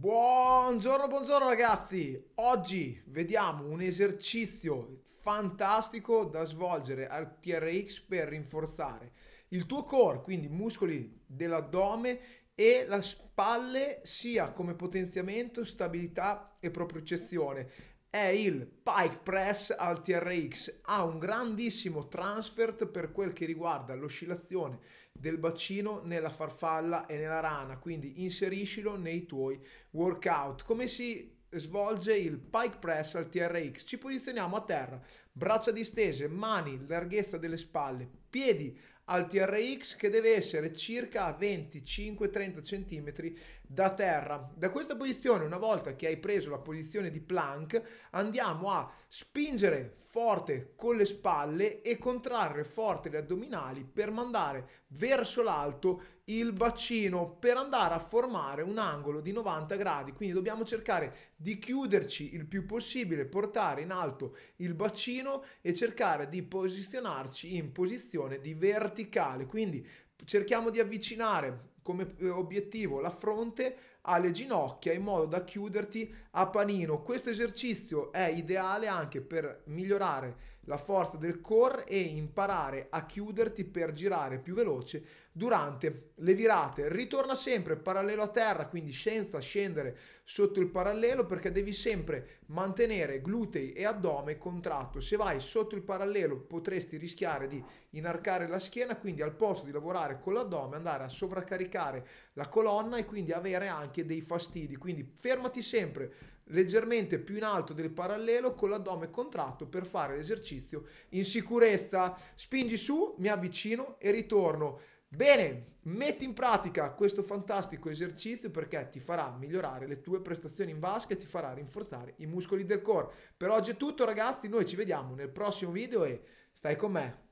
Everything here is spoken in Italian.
Buongiorno, buongiorno ragazzi! Oggi vediamo un esercizio fantastico da svolgere al TRX per rinforzare il tuo core, quindi muscoli dell'addome e la spalle sia come potenziamento, stabilità e propriocezione è il Pike Press al TRX. Ha un grandissimo transfert per quel che riguarda l'oscillazione del bacino nella farfalla e nella rana, quindi inseriscilo nei tuoi workout. Come si svolge il Pike Press al TRX? Ci posizioniamo a terra, braccia distese, mani, larghezza delle spalle, piedi al TRX che deve essere circa 25-30 cm da terra. Da questa posizione, una volta che hai preso la posizione di plank, andiamo a spingere forte con le spalle e contrarre forte gli addominali per mandare verso l'alto il bacino per andare a formare un angolo di 90 gradi. Quindi dobbiamo cercare di chiuderci il più possibile, portare in alto il bacino meno e cercare di posizionarci in posizione di verticale. Quindi cerchiamo di avvicinare come eh, obiettivo la fronte alle ginocchia in modo da chiuderti a panino. Questo esercizio è ideale anche per migliorare la forza del core e imparare a chiuderti per girare più veloce durante le virate. Ritorna sempre parallelo a terra, quindi senza scendere sotto il parallelo perché devi sempre mantenere glutei e addome contratto. Se vai sotto il parallelo potresti rischiare di inarcare la schiena, quindi al posto di lavorare con l'addome andare a sovraccaricare la colonna e quindi avere anche dei fastidi. Quindi fermati sempre leggermente più in alto del parallelo con l'addome contratto per fare l'esercizio in sicurezza. Spingi su, mi avvicino e ritorno. Bene, metti in pratica questo fantastico esercizio perché ti farà migliorare le tue prestazioni in vasca e ti farà rinforzare i muscoli del core. Per oggi è tutto ragazzi, noi ci vediamo nel prossimo video e stai con me.